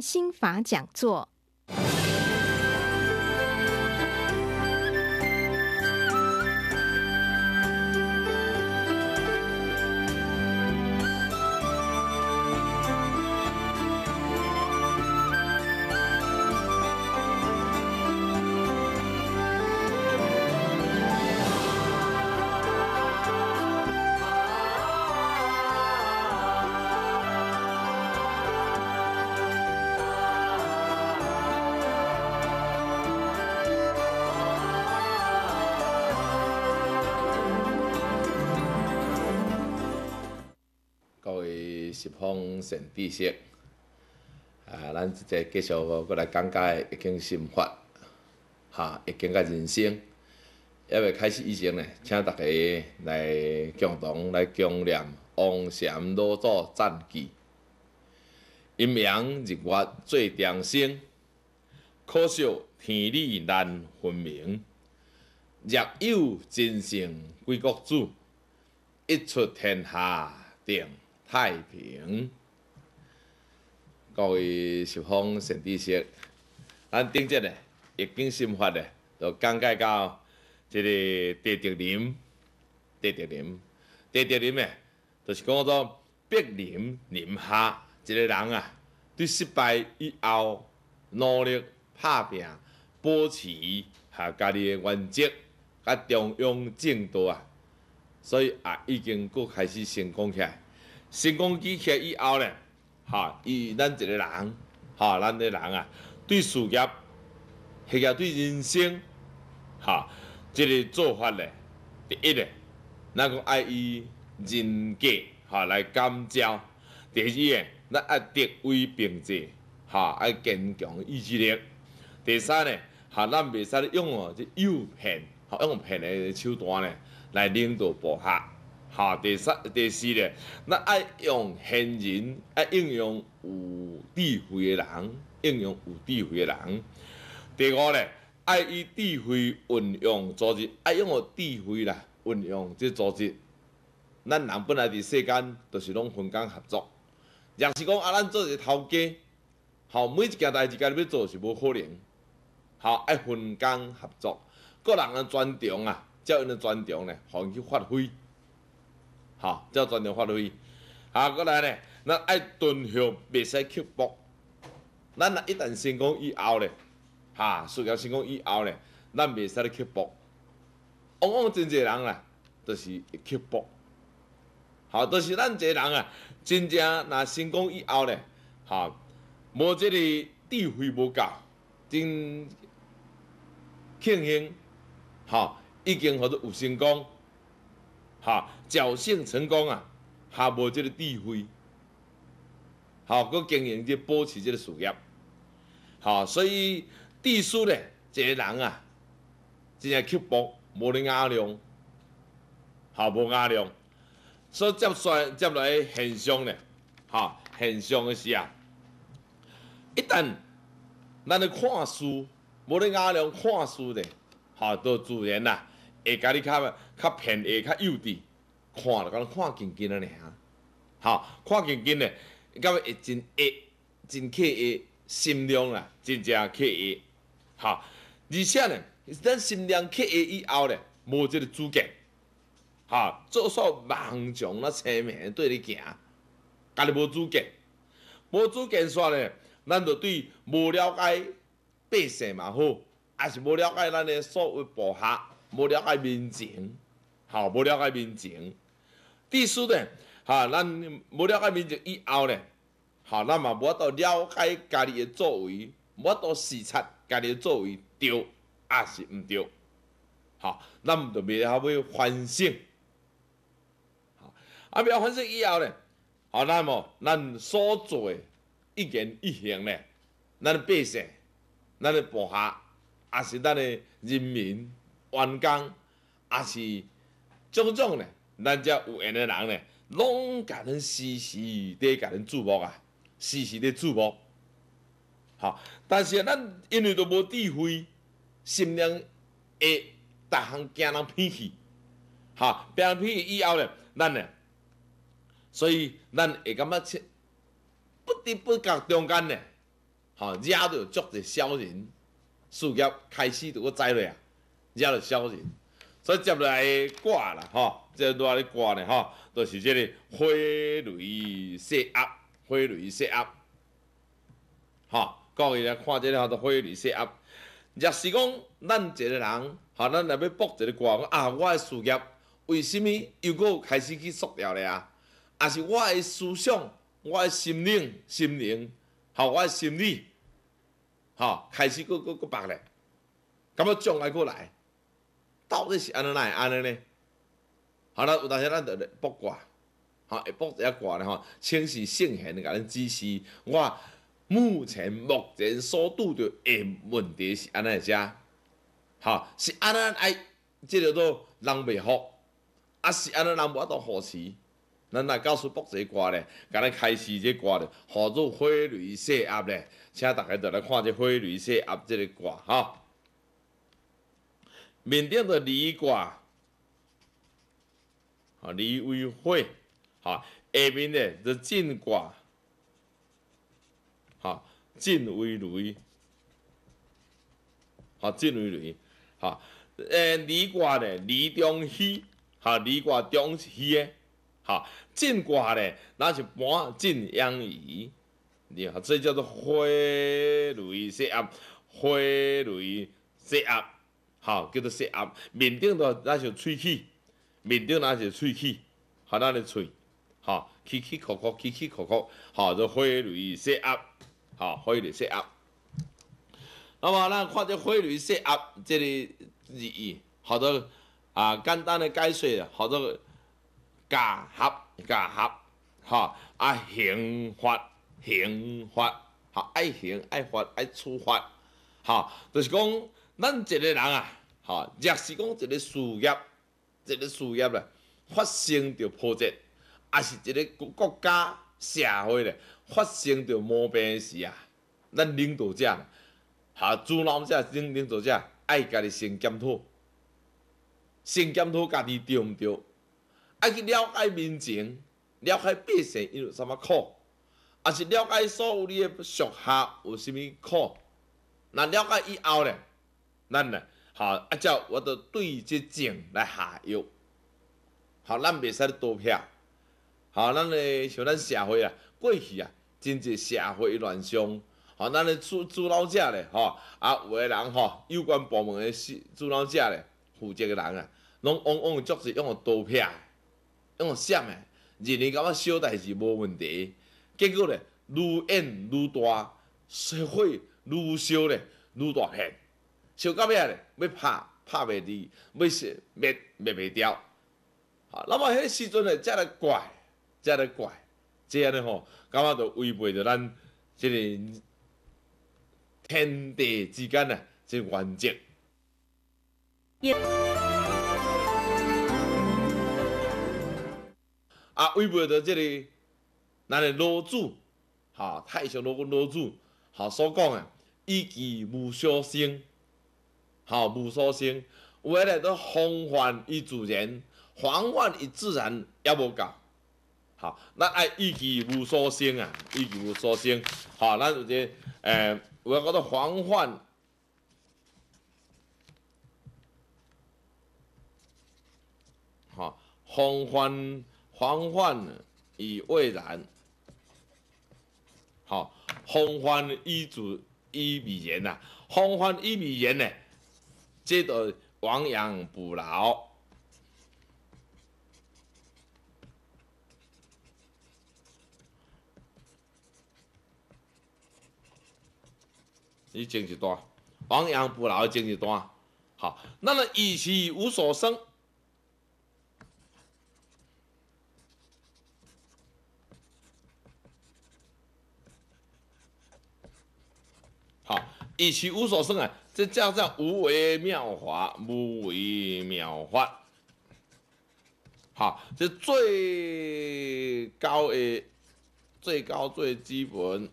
心法讲座。政治学，啊，咱即个继续过来讲解易经》心法，哈，一件个人生。要袂开始以前呢，请大家来共同来共念《王禅老祖战记》：阴阳日月最常星，可惜天理难分明。若有真圣归国主，一出天下定太平。各位十方善知识，咱顶节咧易经》心法咧，就讲解到一个地对林，地对林，地对林诶就是讲做百林林下，一个人啊，对失败以后努力打拼，保持下家己诶原则，甲中央正道啊，所以啊，已经佫开始成功起来，成功起来以后咧。哈，伊咱一个人，哈，咱一个人啊，对事业，迄个对人生，哈，即个做法咧，第一咧，咱讲爱以人格，哈，来感召；第二咧，咱爱德威并济，哈，爱坚强意志力；第三咧，哈，咱袂使咧用哦，即诱骗，哈，用骗诶手段咧，来领导部下。啊！第三、第四咧，那爱用贤人，爱应用有智慧的人，应用有智慧的人。第五咧，爱以智慧运用组织，爱用智慧啦运用即组织。咱人本来伫世间，就是拢分工合作。若是讲啊，咱做一个头家，好每一件代志家要做是无可能，好爱分工合作，个人的专长啊，照伊个专长咧，互伊去发挥。吼，照专业法律。啊，过来咧，咱爱蹲下，袂使刻薄。咱若一旦成功以后咧，哈、啊，事业成功以后咧，咱袂使咧刻薄。往往真侪人啊，著就是刻薄。好，都、就是咱这人啊，真正若成功以后咧，哈、无即个智慧无够，真庆幸，哈、已经或者有成功。哈，侥幸成功啊，哈无即个智慧，哈，佫经营即保持即个事业，哈，所以读书咧，一个人啊，真正刻薄，冇得阿良，哈，无压量，所以接续接来现象咧，哈，现象的是啊，一旦咱去看书，无得压量看书咧，哈，就自然啦。会家己较较偏，会较幼稚，看了讲看近近啊，尔，啊，哈，看近近嘞，到尾会真会真刻意心量啊，真正刻意，哈，而且呢，咱心量刻意以后呢，无即个主见，哈，做煞种从生命名对你行，家己无主见，无主见煞呢，咱就对无了解百姓嘛好，也是无了解咱的所谓博学。无了解民情，哈，无了解民情。第四点，哈，咱无了解民情以后呢？哈，咱嘛，无法度了解家己的作为，无法度视察家己的作为，对还是毋对？哈，咱毋就袂晓要反省。哈，啊，袂晓反省以后呢？哈，咱无，咱所做的一言一行呢，咱的百姓，咱的部下，也是咱的人民。员工，也是种种呢。咱遮有缘的人呢，拢甲咱时时咧甲咱注目啊，时时伫注目。哈，但是咱因为都无智慧，心量会逐项惊人偏去。哈，别人偏去以后呢，咱呢，所以咱会感觉切，不得不夹中间呢。哈，惹着足侪小人，事业开始都欲栽落啊。惹了消息，所以接来歌啦，吼，即热咧歌呢？吼，都是即个飞雷射压，飞雷射压，吼，讲去来看即个吼，多飞雷射压。若是讲咱一个人，吼，咱若要卜一个歌，啊，我的事业为什物又搁开始去缩掉了啊？啊，是我的思想，我的心灵，心灵，吼，我的心理，吼，开始搁搁搁白咧，感觉种来过来。到底是安尼来安尼呢？好了，但是咱着卜卦，吼，卜一一卦咧，吼，请示圣贤甲咱指示，我目前目前所拄着诶问题是安尼遮，吼，是安尼爱即叫做人未福，啊是安尼人无法度服事。咱来告诉卜一一卦咧，甲咱开始这卦咧，叫做火雷谢压咧，请大家着来看这火雷谢压即个卦，吼。缅甸的李寡，啊，李维会，下面咧是晋寡，哈，晋维雷，哈，晋维雷，哈，呃，李寡咧李中熙，哈，李寡中西，哈，晋寡咧那是搬晋英你啊，这叫做花蕊西压，花雷西压。好，叫做血压，面顶都那些喙齿，面顶那些喙齿，和那的喙，哈，气气壳壳，气气壳壳，好，就花蕊血压，好，花蕊血压。那么，那看这花蕊血压，这里字义，好多啊，简单的解释，好多加合加合，哈，啊，刑罚刑罚，好，爱刑爱发爱处罚，哈，就是讲。咱一个人啊，哈，若是讲一个事业，一个事业咧发生着破折，啊，是一个国国家社会咧发生着毛病事啊，咱领导者，哈，主劳者，领领导者爱家己先检讨，先检讨家己对毋对，爱去了解民情，了解百姓有啥物苦，啊，是了解所有你诶属下有啥物苦，若了解以后咧。咱呢，好，啊，则我的对只钱来下药，好，咱袂使多票，好，咱呢像咱社会啊，过去啊，真济社会乱象，好，咱咧主主导者咧，吼，啊，有诶人吼，有关部门诶主主导者咧，负责诶人啊，拢往往足是用个多票，用个啥物，为年觉小代是无问题，结果咧愈演愈大，社会愈烧咧愈大片。想到咩咧？要拍，拍袂离；要灭，灭灭袂掉。好，那么迄时阵咧，真个怪，真个怪，真个吼，感觉着违背着咱即个天地之间呐，即原则。也啊，违背着即个咱个老子，哈，太上老君老子，哈所讲个，以其无相生。好无所生，为了都防范于自然，防范于自然也无够。好，那啊，以及无所生啊，以及无所生。好，那这诶，我讲到防范，好防范，防范于未然。好，防范于主于未然呐，防范于未然呢。这个亡羊补牢。你经济多？亡羊补牢，经济多？好，那么以其无所生。以其无所生啊，这叫做无为妙法，无为妙法。好，这最高的、最高、最基本、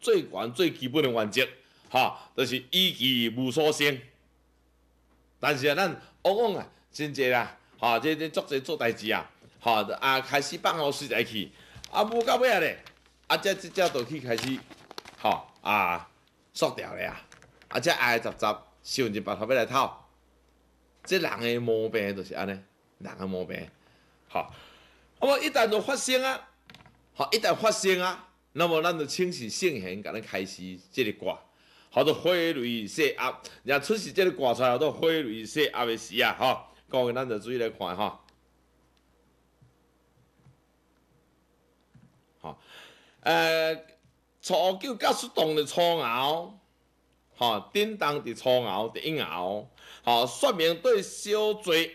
最悬最基本的原则，哈，就是以其无所生。但是啊，咱往往啊，真济啦，哈，这这做侪做代志啊。好，啊，开始放好水来去，啊，无到尾啊咧，啊，这、这、只倒去开始，吼啊，缩掉了啊，啊，这挨杂杂，小一就白头来偷，即人诶毛病就是安尼，人诶毛病，吼，那么一旦著发生啊，吼，一旦发生啊，那么咱著清醒性贤，甲咱开始即个挂，好多血泪血压，后出事即个挂出来，好多花蕊说压未死啊，哈，讲位咱著注意来看哈。诶，初九甲出动的初牛，吼，叮动的初牛的吼、吼说明对小侪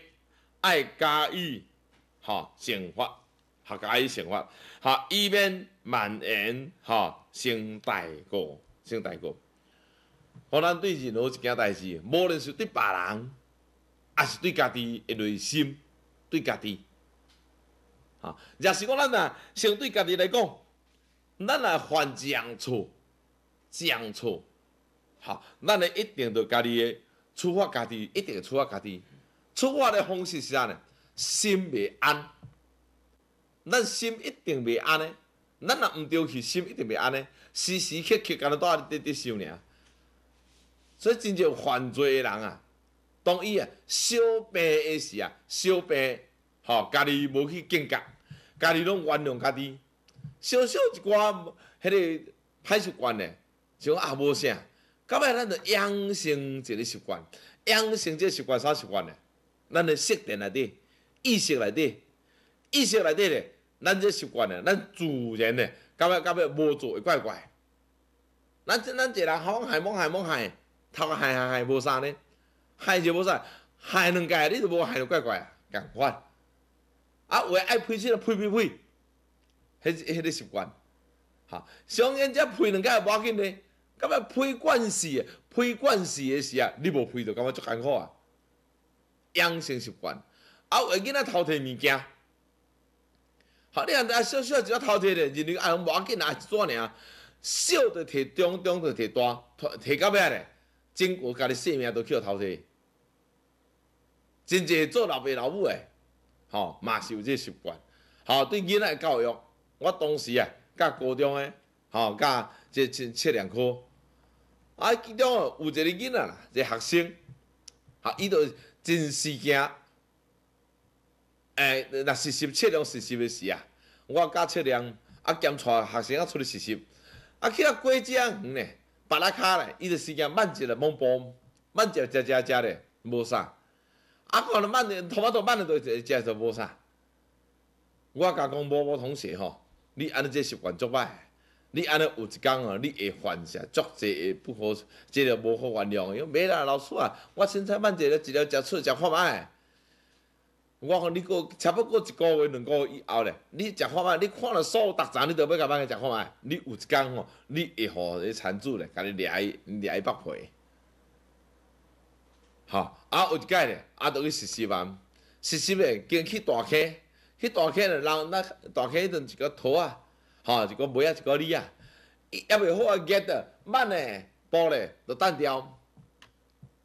爱嘉意，吼，想法，好嘉意想法，哈，以免蔓延，吼，成大过，成大过。可咱对任何一件代志，无论是对别人，还是对家己，一内心，对家己，吼。若是讲咱若先对家己来讲。咱来犯将错，将错，吼咱呢一定着家己诶处罚，家己一定处罚家己。处罚的方式是安尼，心未安。咱心一定未安呢，咱若毋对去，心，一定未安呢。时时刻刻干咧都伫伫想呢。所以真正犯罪诶人啊，当伊啊小病诶时啊，小病，吼，家己无去警觉，家己拢原谅家己。小小一寡迄个歹习惯嘞，就啊无啥。到尾咱就养成一个习惯，养成这个习惯啥习惯呢？咱就识点来底，意识来底，意识来底咧，咱这习惯嘞，咱自然嘞，到尾到尾无做会怪怪。咱咱个人好海，好海，好海，他害害害无啥呢？害就无啥，害两改你就无害就怪怪啊，共款。啊，啊，诶爱呸气啦，呸呸呸。迄、迄个习惯，哈，上因只批两家也无要紧嘞，咁啊批惯势诶，批惯势诶时啊，你无批就感觉足艰苦啊。养成习惯，啊，有囡仔偷摕物件，好，你啊啊，小小只偷摕咧，认为啊无要紧啊，一撮尔，小就摕中，中就摕大，摕到咩咧？真有家己性命都去互偷摕，真济做老爸老母诶，吼，嘛是有即个习惯，吼，对囡仔教育。我当时啊，教高中诶，吼，教即七测量科，啊，其中有一个囡仔啦，一个学生，啊，伊着真时惊，诶，若实习测量实习诶时啊，我教测量，啊，兼带学生啊出去实习，啊，去到过江远呢，白拉卡咧，伊就时间慢着嘞，懵懵，慢着，食食食咧，无啥，啊，看了慢头拖都慢着都食，都无啥，我甲讲无无同学吼。你安尼即习惯作歹，你安尼有一工哦，你会犯下作这不好，这个无好原谅。因为没啦，老师啊，我凊彩慢者了一条食出食喝买。我讲你过，差不多一个月、两个月以后咧，你食看觅，你看了所有逐产，你都要甲别个食看觅。你有一工哦，你会互个长主咧，甲你掠伊掠伊百皮。好，啊有一摆咧，啊得去实习嘛，实习诶，经去大开。去大溪咧，人那大溪迄阵一个土啊，吼、一个梅啊，一个李啊，伊也未好啊，结着慢咧，薄咧，就断掉。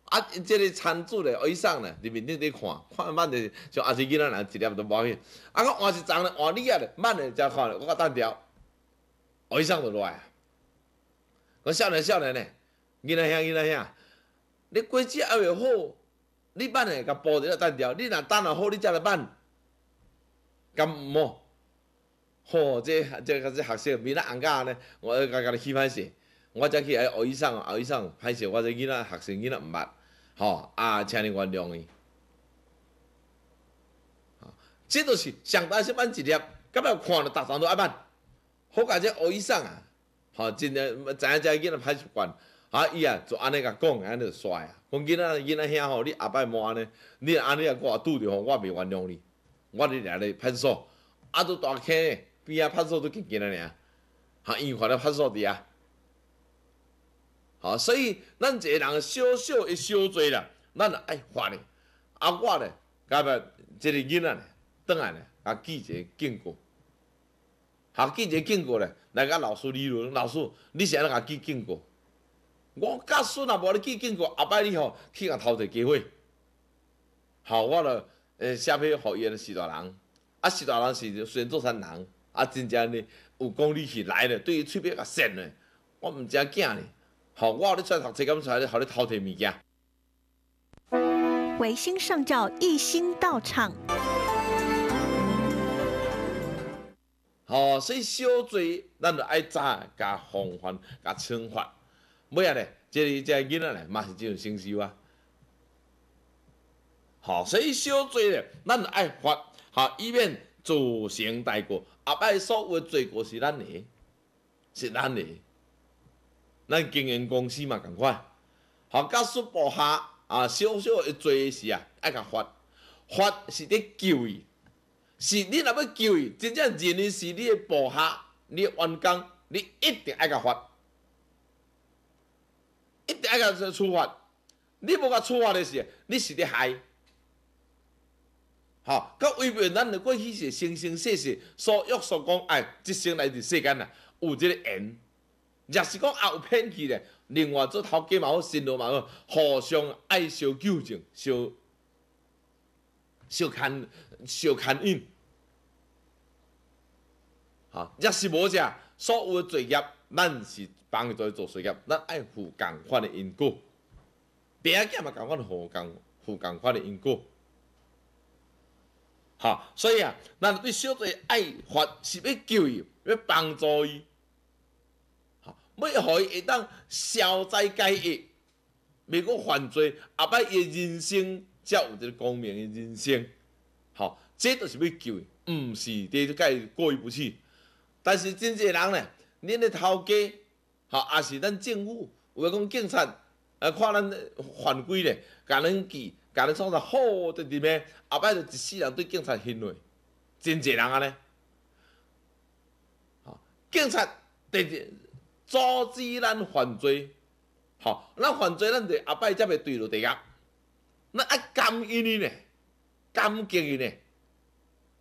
啊，即、這个餐主咧，伊送咧，伫面顶咧看，看慢咧，像阿是囝仔人一粒都无去。啊，我换一丛咧，换李啊咧，慢咧，才看咧，我甲断掉，伊送着落来。啊。我少年少年咧，囝仔兄囝仔兄，你果子犹未好，你慢咧，甲薄咧，断掉，你若等若好，你则来慢。咁冇，嗬！即即即啲學生邊得人家咧？我喺隔你起批翻我就去喺学醫生学醫生批势。我啲囡仔學生囡仔唔捌嗬！啊請你原諒佢。即都是上低一班一粒，今日看着大三都一班，好家姐学医生啊，吼，真係唔知唔知囡仔歹习惯，啊伊啊就安尼甲讲，安尼就衰啊！讲囡仔囡仔兄，吼！你下摆毋安尼，你安尼啊我啊拄吼，我袂原谅你。我伫两咧派出所，啊，都大开，边啊派出所都见见啊俩，哈，因发咧派出所伫呀，好，所以咱一个人小小一小罪啦，咱爱罚咧，啊，我咧，甲要一个囡仔咧，倒来咧，啊，记者见过，哈，记者见过咧，来甲老师理论，老师，你是安来甲记见过，我家孙阿无咧记见过，后摆你吼去阿偷个机会，好，我咧。诶社会学院诶序大人啊序大人是著先做产人啊真正呢有功力起来咧对伊喙壁较善呢，我毋知影惊呢吼我互你出来读册敢毋出来互你偷摕物件唯心上照一心到场吼所以小罪咱著爱查甲防范甲惩罚尾啊咧即个即个囡仔咧嘛是即种性质啊吼，所以小罪咧，咱爱罚，吼，以免自成大过。啊，摆所有罪过是咱的，是咱的。咱经营公司嘛，共款，吼，教书布下啊，小小的罪事啊，爱甲罚，罚是伫救伊。是你若要救伊，真正认的是你部下，你员工，你一定爱甲罚，一定爱甲处罚。你无甲处罚的是，你是伫害。哈，到未来咱如果去是生生世世所约束讲，哎，一生来伫世间啊，有即个缘。若是讲有偏去咧，另外做头家嘛好，心路嘛好，互相爱相救济、相相牵、相牵引。啊，若是无啥所有作业咱是帮伊做做作业，咱爱互共款的因果，别个嘛共款互共互共款的因果。哈，所以啊，咱对小罪爱罚是要教育，要帮助伊，哈，要让伊会当消灾解厄，未讲犯罪，后摆伊人生才有一个光明的人生。哈，这都是要救伊，毋是对伊过意不去。但是真侪人咧，恁的头家，哈，也是咱政府，有诶讲警察，看咱犯规咧，甲咱记。甲你创造好在里面，后摆就一世人对警察信任，真侪人安尼。吼，警察直接阻止咱犯罪，吼，咱犯罪咱就后摆才袂对入地狱。那爱感恩伊咧，感激伊咧，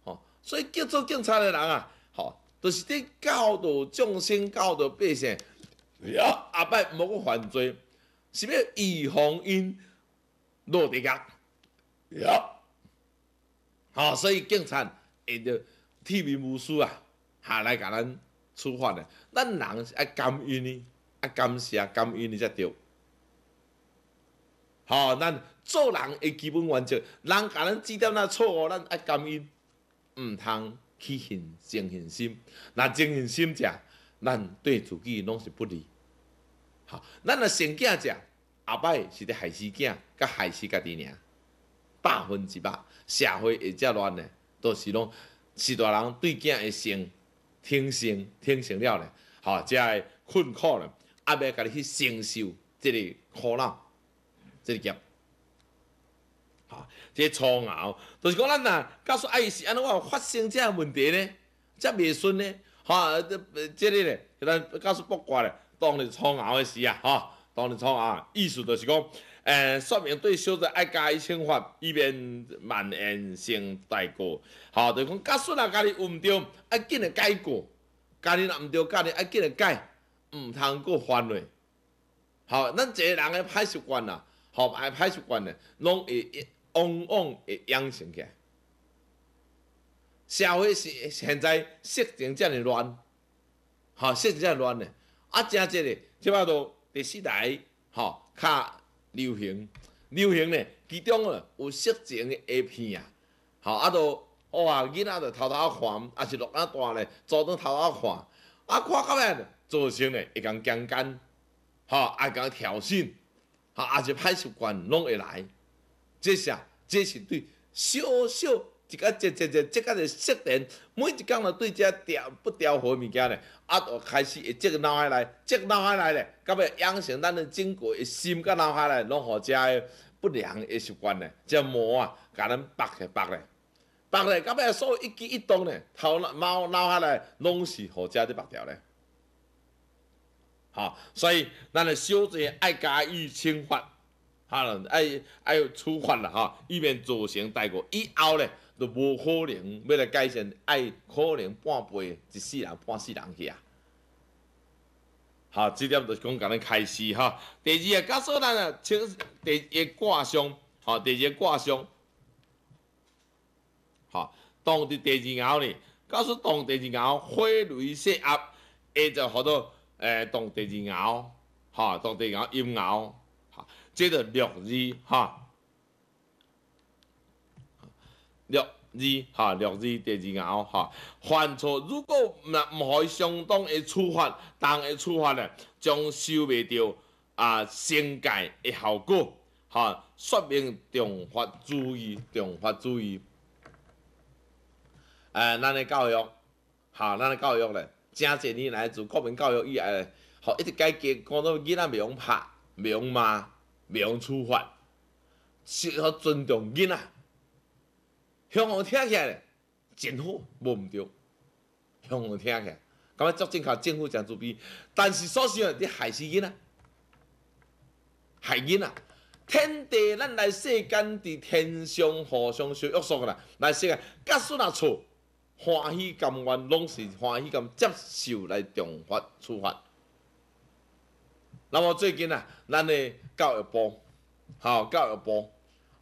哈，所以叫做警察的人啊，吼，就是伫教导众生，教导百姓，啊，后摆毋莫犯罪，是要预防因。落地甲，好，所以警察会着铁面无私啊，下来甲咱处罚的，咱人是爱感恩呢，爱感谢感恩呢才对。好，咱做人诶基本原则，人甲咱指点那错误，咱爱感恩，毋通去恨、憎恨心。那憎恨心者，咱对自己拢是不利。好，咱若成家者。后摆是伫害死囝，甲害死家己尔百分之百社会会遮乱的，都是拢是大人对囝的成挺性挺性了的。吼，遮会困苦的，也袂家己去承受即个苦恼，即个劫吼，即个苍老，就是讲咱若假使爱是安怎我发生遮个问题咧，遮袂顺咧吼，即即个咧，咱假使不管咧，当然是苍老的死啊吼。当然错啊，意思就是讲，诶、说明对小弟爱加以惩罚，以免蔓延性代购。吼，著是讲，假使啊，家己有毋对，爱紧着改过；家己若毋对，家己爱紧着改，毋通阁犯回。吼，咱一个人诶歹习惯啊，吼，歹习惯咧，拢会往往会养成起来。社会是现在色情遮尔乱，吼，色情遮尔乱咧，啊，真正即即摆都。第四代，吼，较流行，流行咧，其中啊有色情嘅 A 片啊，吼，啊都，哇，囡仔就偷偷看，啊是落啊大咧，做住偷偷看，啊看到咩，造成咧一讲强奸，吼，啊讲挑衅，吼，啊是歹习惯拢会来，这是，这是对小小。一个一节节节，一个是设定，每一工了对这调不调和物件咧，啊，就开始会一个脑海内，一个脑海内嘞，到尾养成咱的经过的心甲脑海内，拢互好的不良的习惯嘞，只毛啊，甲咱拨下拨咧，拨咧，到尾所有一举一动嘞，头脑脑脑海内拢是互些的白条咧。哈，所以咱个小节爱加以惩罚，哈，爱爱处罚啦哈，以免造成大过以后咧。都无可能，要来改善，爱可能半辈一世人半世人去啊！好，即点就是讲甲咱开始哈。第二个告诉咱啊，请第一卦象，哈，第个卦象，哈，当伫第二爻呢，告诉当第二爻火雷泄压，会就学到诶，当第二爻，哈，当第二爻阴爻，哈，这着六字哈。六二哈，六字第二眼哦哈，犯错如果唔啊唔可以相当的处罚，重的处罚咧，将收未到啊惩戒的效果哈，说明重罚注意，重罚注意。诶，咱的教育哈，咱的教育咧，真济年来自国民教育以来，学一直改革，讲到囡仔袂用拍，袂用骂，袂用处罚，适合尊重囡仔。相互听起咧，真好，无毋对。相互听起，来，感觉足正确，政府诚自卑。但是所想的，伫害死囡仔，害囡仔。天地，咱来世间，伫天上互相受约束噶啦。来世间，各使若错，欢喜甘愿，拢是欢喜甘接受来重罚处罚。那么最近啊，咱的教育部，吼教育部。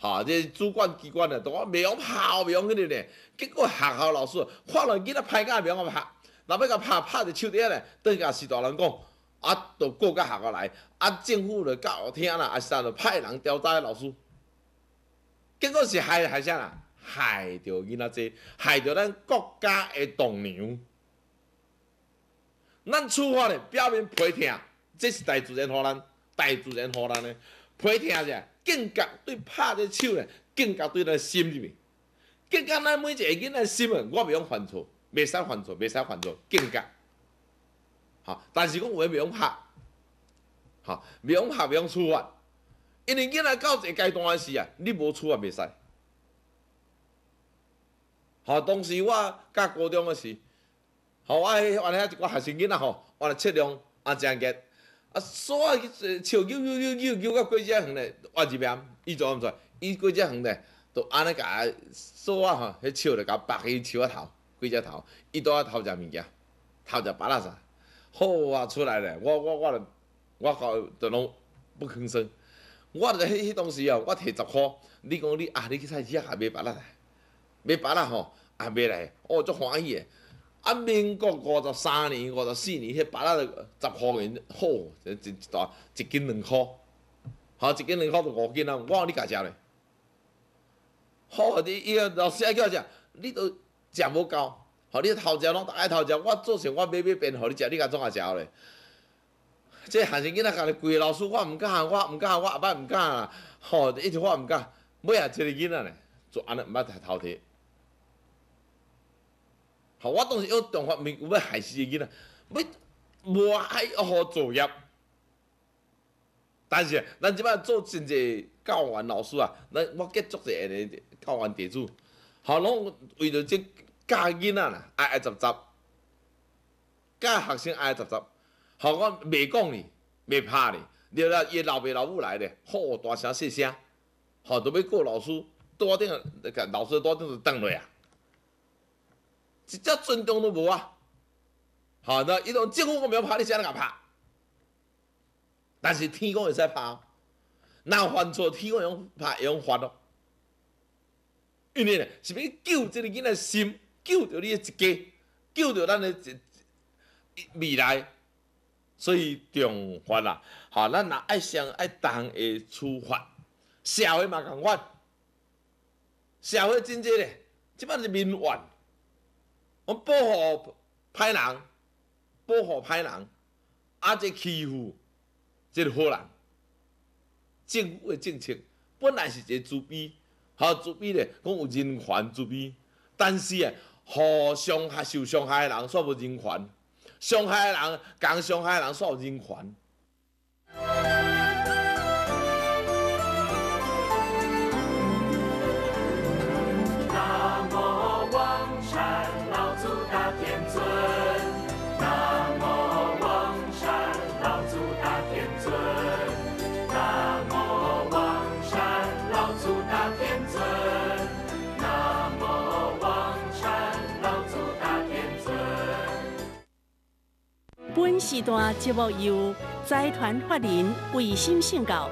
吼、哈！这主管机关的，都我没用袂用去咧咧，结果学校老师，发了囡仔派假名去拍，若要个拍拍在手底咧，登甲师大人讲，啊，就过个学校来，啊，政府咧较有听啦，啊是啊，就派人调查老师，结果是害害啥啦？害着囡仔侪，害着咱国家的栋梁。咱处罚咧，表面批评，这是大自然罚咱，大自然罚咱的，批评者。境界对拍着手咧，境界对咱心入面，境界咱每一个囡仔心啊，我袂用犯错，袂使犯错，袂使犯错，境界。哈，但是讲话袂用拍，哈，袂用拍，袂用处罚，因为囡仔到一个阶段时啊，你无处罚袂使。好，当时我教高中个时，好，我迄个安一挂学生囡仔吼，我了测量安怎安啊煞啊去揣树叫叫叫叫救甲规只黄咧我一边伊怎啊毋知伊规只黄咧著安尼甲煞啊吼迄树著甲绑去笑啊头规只头伊倒啊偷食物件偷食饱啊煞好啊厝内咧我我我著我到著拢不吭声我著迄迄当时啊我摕十箍你讲你啊你去菜市啊买别人诶买别人吼啊买来哦足欢喜诶啊，民国五十三年、五十四年，迄白肉十块银，好，一一大一斤两箍吼，一斤两箍就五斤啊！我你家食咧好，你伊个老师爱叫啥？你都食无够，吼，你偷食拢逐爱偷食。我做成我买买便，互你食，你甲怎啊食咧？这学生囡仔家己个老师我毋敢，我毋敢，我阿爸毋敢，吼，一直我毋敢，尾要一个囡仔咧，就安尼毋捌读偷摕。吼，我当时要重发明，有要害死个囡仔，要无爱要好作业。但是咱即摆做真济教员老师啊，咱要结作一下呢，教员弟子，吼，拢为着即教囡仔啦，爱爱杂杂，教学生爱杂杂，吼，我袂讲哩，袂拍哩，了了伊老爸老母来咧，吼大声细声，吼准备过老师，多顶个老师多顶就蹲落啊。一只尊重都无啊！好，那伊讲政府我唔要拍，你先来甲拍。但是天公会使拍，人犯错，天公用拍用罚咯。因为咧，是欲救这个囡仔心，救着你一家，救着咱的一未来，所以重罚啦。吼，咱若爱伤爱重的处罚，社会嘛共款，社会真济咧，即摆是民怨。我保护歹人，保护歹人，啊！这欺负，即好人。政府诶政策本来是一个自卑，好自卑咧。讲有人权自卑，但是啊，互相受伤害诶人煞无人权，伤害人、共伤害人煞有人权。这段节目由财团法人卫星信教。